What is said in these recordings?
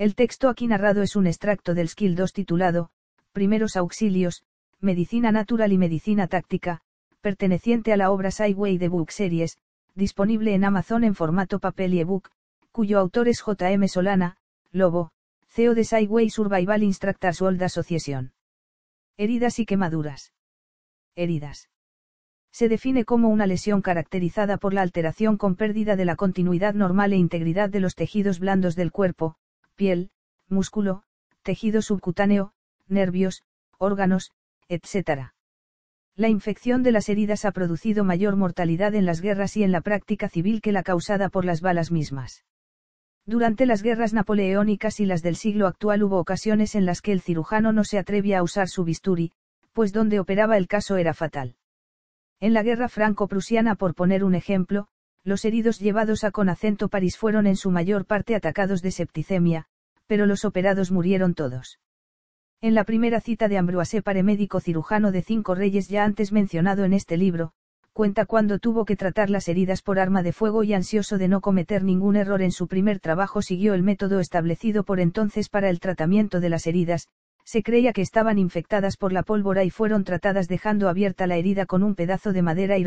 El texto aquí narrado es un extracto del Skill 2 titulado, Primeros Auxilios, Medicina Natural y Medicina Táctica, perteneciente a la obra Sideway de Book Series, disponible en Amazon en formato papel y ebook, cuyo autor es J.M. Solana, Lobo, CEO de Sideway Survival Instructors World Association. Heridas y quemaduras. Heridas. Se define como una lesión caracterizada por la alteración con pérdida de la continuidad normal e integridad de los tejidos blandos del cuerpo, piel, músculo, tejido subcutáneo, nervios, órganos, etc. La infección de las heridas ha producido mayor mortalidad en las guerras y en la práctica civil que la causada por las balas mismas. Durante las guerras napoleónicas y las del siglo actual hubo ocasiones en las que el cirujano no se atrevía a usar su bisturi, pues donde operaba el caso era fatal. En la guerra franco-prusiana, por poner un ejemplo, los heridos llevados a Conacento París fueron en su mayor parte atacados de septicemia, pero los operados murieron todos. En la primera cita de Ambroise Pare, médico cirujano de Cinco Reyes ya antes mencionado en este libro, cuenta cuando tuvo que tratar las heridas por arma de fuego y ansioso de no cometer ningún error en su primer trabajo siguió el método establecido por entonces para el tratamiento de las heridas, se creía que estaban infectadas por la pólvora y fueron tratadas dejando abierta la herida con un pedazo de madera y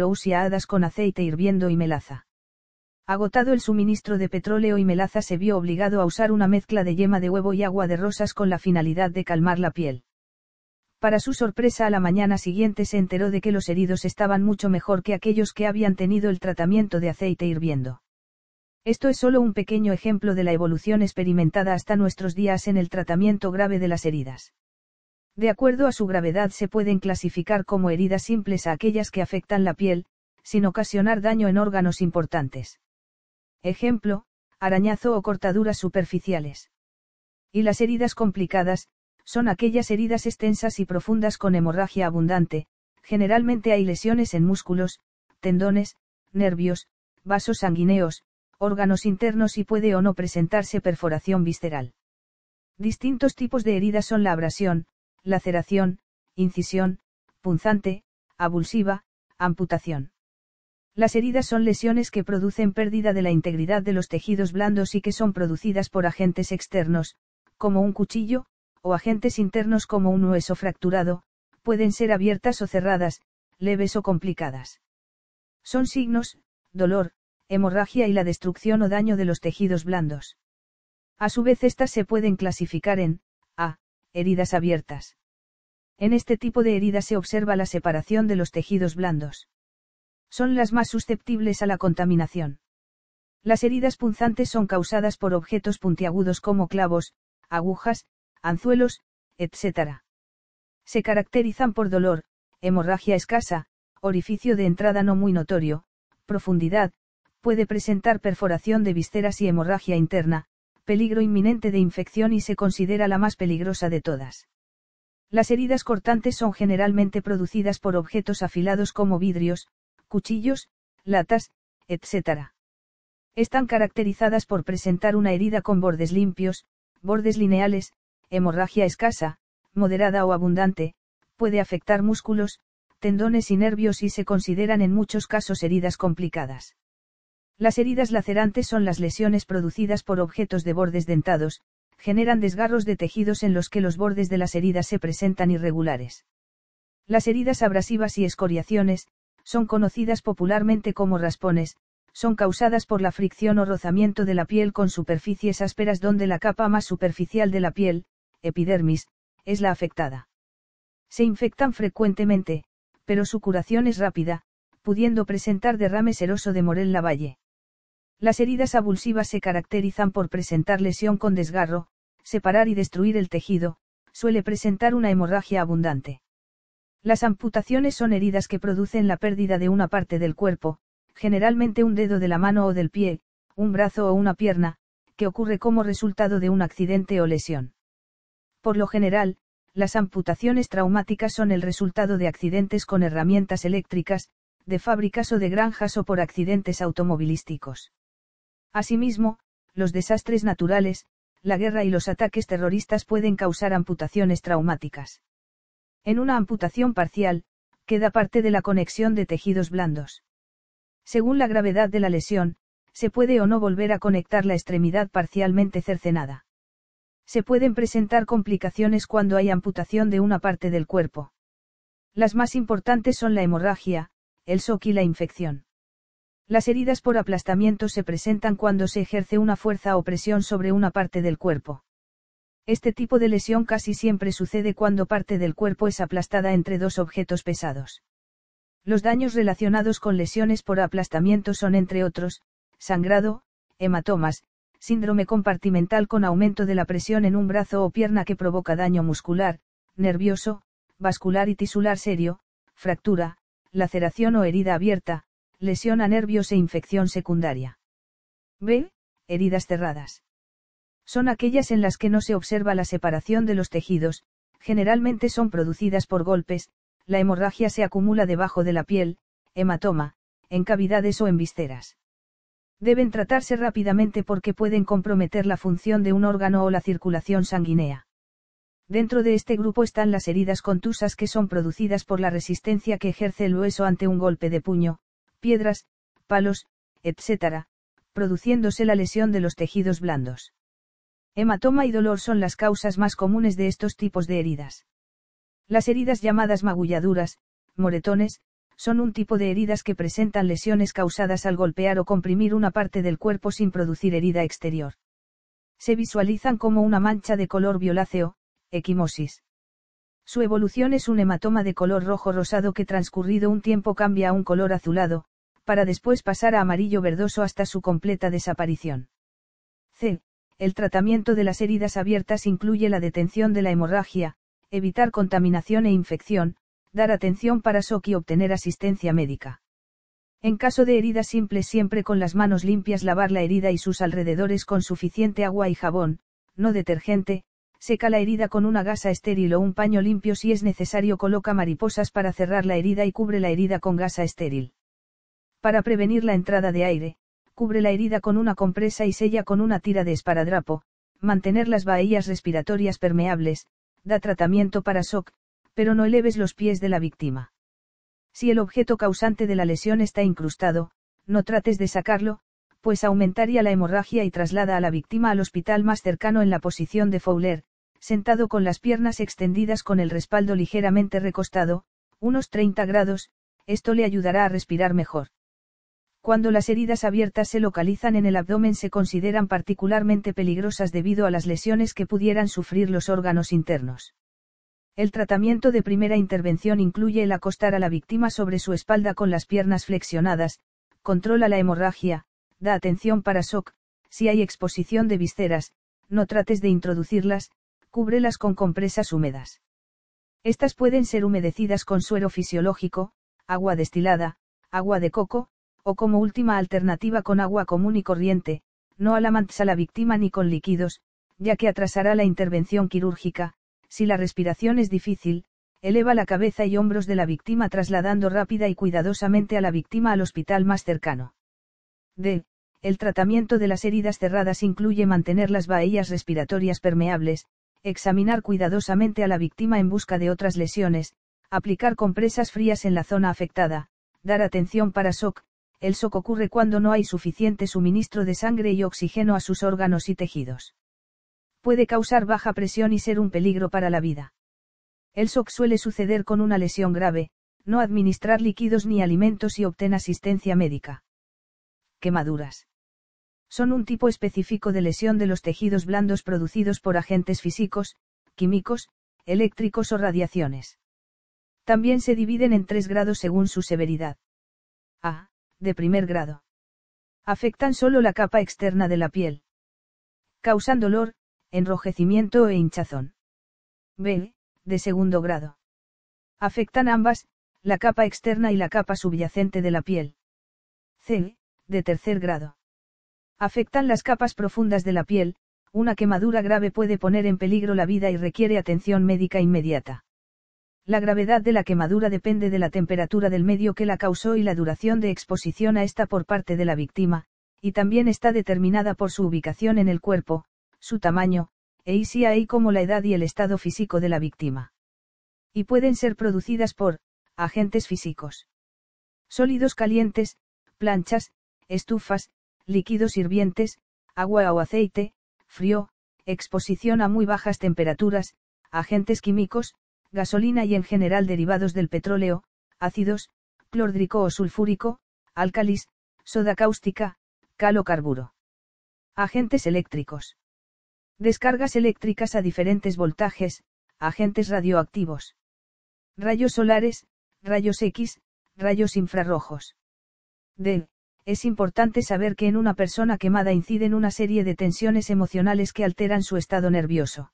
con aceite hirviendo y melaza. Agotado el suministro de petróleo y melaza se vio obligado a usar una mezcla de yema de huevo y agua de rosas con la finalidad de calmar la piel. Para su sorpresa a la mañana siguiente se enteró de que los heridos estaban mucho mejor que aquellos que habían tenido el tratamiento de aceite hirviendo. Esto es solo un pequeño ejemplo de la evolución experimentada hasta nuestros días en el tratamiento grave de las heridas. De acuerdo a su gravedad se pueden clasificar como heridas simples a aquellas que afectan la piel, sin ocasionar daño en órganos importantes. Ejemplo, arañazo o cortaduras superficiales. Y las heridas complicadas, son aquellas heridas extensas y profundas con hemorragia abundante, generalmente hay lesiones en músculos, tendones, nervios, vasos sanguíneos, órganos internos y puede o no presentarse perforación visceral. Distintos tipos de heridas son la abrasión, laceración, incisión, punzante, abulsiva, amputación. Las heridas son lesiones que producen pérdida de la integridad de los tejidos blandos y que son producidas por agentes externos, como un cuchillo, o agentes internos como un hueso fracturado, pueden ser abiertas o cerradas, leves o complicadas. Son signos, dolor, hemorragia y la destrucción o daño de los tejidos blandos. A su vez estas se pueden clasificar en, a, heridas abiertas. En este tipo de heridas se observa la separación de los tejidos blandos. Son las más susceptibles a la contaminación. Las heridas punzantes son causadas por objetos puntiagudos como clavos, agujas, anzuelos, etc. Se caracterizan por dolor, hemorragia escasa, orificio de entrada no muy notorio, profundidad, puede presentar perforación de visceras y hemorragia interna, peligro inminente de infección y se considera la más peligrosa de todas. Las heridas cortantes son generalmente producidas por objetos afilados como vidrios, cuchillos, latas, etc. Están caracterizadas por presentar una herida con bordes limpios, bordes lineales, hemorragia escasa, moderada o abundante, puede afectar músculos, tendones y nervios y se consideran en muchos casos heridas complicadas. Las heridas lacerantes son las lesiones producidas por objetos de bordes dentados, generan desgarros de tejidos en los que los bordes de las heridas se presentan irregulares. Las heridas abrasivas y escoriaciones, son conocidas popularmente como raspones, son causadas por la fricción o rozamiento de la piel con superficies ásperas donde la capa más superficial de la piel, epidermis, es la afectada. Se infectan frecuentemente, pero su curación es rápida, pudiendo presentar derrame seroso de Morel Lavalle. Las heridas abulsivas se caracterizan por presentar lesión con desgarro, separar y destruir el tejido, suele presentar una hemorragia abundante. Las amputaciones son heridas que producen la pérdida de una parte del cuerpo, generalmente un dedo de la mano o del pie, un brazo o una pierna, que ocurre como resultado de un accidente o lesión. Por lo general, las amputaciones traumáticas son el resultado de accidentes con herramientas eléctricas, de fábricas o de granjas o por accidentes automovilísticos. Asimismo, los desastres naturales, la guerra y los ataques terroristas pueden causar amputaciones traumáticas. En una amputación parcial, queda parte de la conexión de tejidos blandos. Según la gravedad de la lesión, se puede o no volver a conectar la extremidad parcialmente cercenada. Se pueden presentar complicaciones cuando hay amputación de una parte del cuerpo. Las más importantes son la hemorragia, el shock y la infección. Las heridas por aplastamiento se presentan cuando se ejerce una fuerza o presión sobre una parte del cuerpo. Este tipo de lesión casi siempre sucede cuando parte del cuerpo es aplastada entre dos objetos pesados. Los daños relacionados con lesiones por aplastamiento son entre otros, sangrado, hematomas, síndrome compartimental con aumento de la presión en un brazo o pierna que provoca daño muscular, nervioso, vascular y tisular serio, fractura, laceración o herida abierta, lesión a nervios e infección secundaria. B. Heridas cerradas. Son aquellas en las que no se observa la separación de los tejidos, generalmente son producidas por golpes, la hemorragia se acumula debajo de la piel, hematoma, en cavidades o en visceras. Deben tratarse rápidamente porque pueden comprometer la función de un órgano o la circulación sanguínea. Dentro de este grupo están las heridas contusas que son producidas por la resistencia que ejerce el hueso ante un golpe de puño, piedras, palos, etc., produciéndose la lesión de los tejidos blandos. Hematoma y dolor son las causas más comunes de estos tipos de heridas. Las heridas llamadas magulladuras, moretones, son un tipo de heridas que presentan lesiones causadas al golpear o comprimir una parte del cuerpo sin producir herida exterior. Se visualizan como una mancha de color violáceo, equimosis. Su evolución es un hematoma de color rojo rosado que transcurrido un tiempo cambia a un color azulado, para después pasar a amarillo verdoso hasta su completa desaparición. C. El tratamiento de las heridas abiertas incluye la detención de la hemorragia, evitar contaminación e infección, dar atención para shock y obtener asistencia médica. En caso de heridas simples siempre con las manos limpias lavar la herida y sus alrededores con suficiente agua y jabón, no detergente, seca la herida con una gasa estéril o un paño limpio si es necesario coloca mariposas para cerrar la herida y cubre la herida con gasa estéril. Para prevenir la entrada de aire, cubre la herida con una compresa y sella con una tira de esparadrapo, mantener las bahías respiratorias permeables, da tratamiento para shock, pero no eleves los pies de la víctima. Si el objeto causante de la lesión está incrustado, no trates de sacarlo, pues aumentaría la hemorragia y traslada a la víctima al hospital más cercano en la posición de Fowler, sentado con las piernas extendidas con el respaldo ligeramente recostado, unos 30 grados, esto le ayudará a respirar mejor. Cuando las heridas abiertas se localizan en el abdomen se consideran particularmente peligrosas debido a las lesiones que pudieran sufrir los órganos internos. El tratamiento de primera intervención incluye el acostar a la víctima sobre su espalda con las piernas flexionadas, controla la hemorragia, da atención para shock, si hay exposición de visceras, no trates de introducirlas, cúbrelas con compresas húmedas. Estas pueden ser humedecidas con suero fisiológico, agua destilada, agua de coco, o como última alternativa con agua común y corriente, no alamantes a la víctima ni con líquidos, ya que atrasará la intervención quirúrgica, si la respiración es difícil, eleva la cabeza y hombros de la víctima trasladando rápida y cuidadosamente a la víctima al hospital más cercano. D. El tratamiento de las heridas cerradas incluye mantener las bahías respiratorias permeables, examinar cuidadosamente a la víctima en busca de otras lesiones, aplicar compresas frías en la zona afectada, dar atención para shock, el SOC ocurre cuando no hay suficiente suministro de sangre y oxígeno a sus órganos y tejidos. Puede causar baja presión y ser un peligro para la vida. El SOC suele suceder con una lesión grave, no administrar líquidos ni alimentos y obtén asistencia médica. Quemaduras. Son un tipo específico de lesión de los tejidos blandos producidos por agentes físicos, químicos, eléctricos o radiaciones. También se dividen en tres grados según su severidad. A de primer grado. Afectan solo la capa externa de la piel. Causan dolor, enrojecimiento e hinchazón. B. De segundo grado. Afectan ambas, la capa externa y la capa subyacente de la piel. C. De tercer grado. Afectan las capas profundas de la piel, una quemadura grave puede poner en peligro la vida y requiere atención médica inmediata. La gravedad de la quemadura depende de la temperatura del medio que la causó y la duración de exposición a esta por parte de la víctima, y también está determinada por su ubicación en el cuerpo, su tamaño, e hay como la edad y el estado físico de la víctima. Y pueden ser producidas por, agentes físicos. Sólidos calientes, planchas, estufas, líquidos hirvientes, agua o aceite, frío, exposición a muy bajas temperaturas, agentes químicos, gasolina y en general derivados del petróleo, ácidos, clórdrico o sulfúrico, álcalis, soda cáustica, calocarburo. Agentes eléctricos. Descargas eléctricas a diferentes voltajes, agentes radioactivos. Rayos solares, rayos X, rayos infrarrojos. D. Es importante saber que en una persona quemada inciden una serie de tensiones emocionales que alteran su estado nervioso.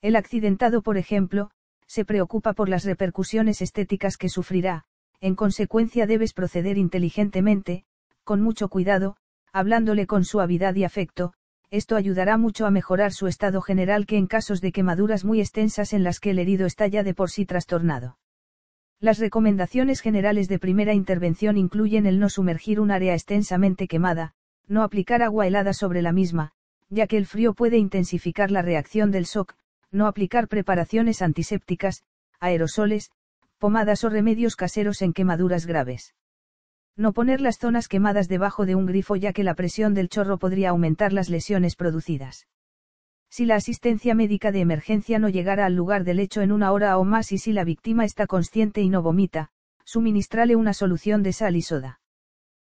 El accidentado, por ejemplo, se preocupa por las repercusiones estéticas que sufrirá, en consecuencia debes proceder inteligentemente, con mucho cuidado, hablándole con suavidad y afecto, esto ayudará mucho a mejorar su estado general que en casos de quemaduras muy extensas en las que el herido está ya de por sí trastornado. Las recomendaciones generales de primera intervención incluyen el no sumergir un área extensamente quemada, no aplicar agua helada sobre la misma, ya que el frío puede intensificar la reacción del shock, no aplicar preparaciones antisépticas, aerosoles, pomadas o remedios caseros en quemaduras graves. No poner las zonas quemadas debajo de un grifo ya que la presión del chorro podría aumentar las lesiones producidas. Si la asistencia médica de emergencia no llegara al lugar del hecho en una hora o más y si la víctima está consciente y no vomita, suministrale una solución de sal y soda.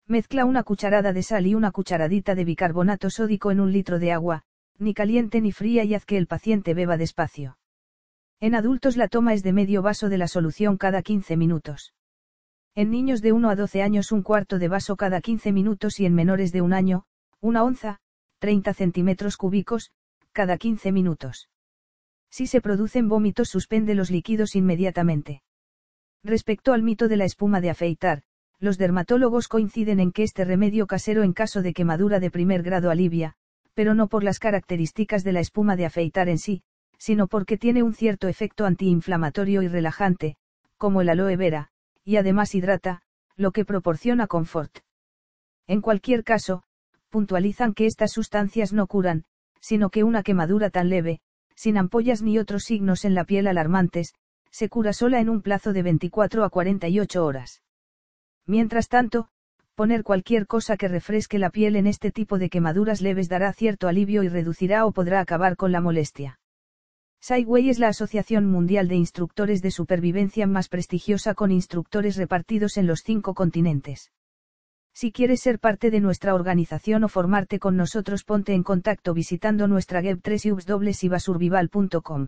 Mezcla una cucharada de sal y una cucharadita de bicarbonato sódico en un litro de agua, ni caliente ni fría y haz que el paciente beba despacio. En adultos la toma es de medio vaso de la solución cada 15 minutos. En niños de 1 a 12 años un cuarto de vaso cada 15 minutos y en menores de un año, una onza, 30 centímetros cúbicos, cada 15 minutos. Si se producen vómitos suspende los líquidos inmediatamente. Respecto al mito de la espuma de afeitar, los dermatólogos coinciden en que este remedio casero en caso de quemadura de primer grado alivia, pero no por las características de la espuma de afeitar en sí, sino porque tiene un cierto efecto antiinflamatorio y relajante, como el aloe vera, y además hidrata, lo que proporciona confort. En cualquier caso, puntualizan que estas sustancias no curan, sino que una quemadura tan leve, sin ampollas ni otros signos en la piel alarmantes, se cura sola en un plazo de 24 a 48 horas. Mientras tanto, Poner cualquier cosa que refresque la piel en este tipo de quemaduras leves dará cierto alivio y reducirá o podrá acabar con la molestia. Sideway es la Asociación Mundial de Instructores de Supervivencia más prestigiosa con instructores repartidos en los cinco continentes. Si quieres ser parte de nuestra organización o formarte con nosotros ponte en contacto visitando nuestra web www.survival.com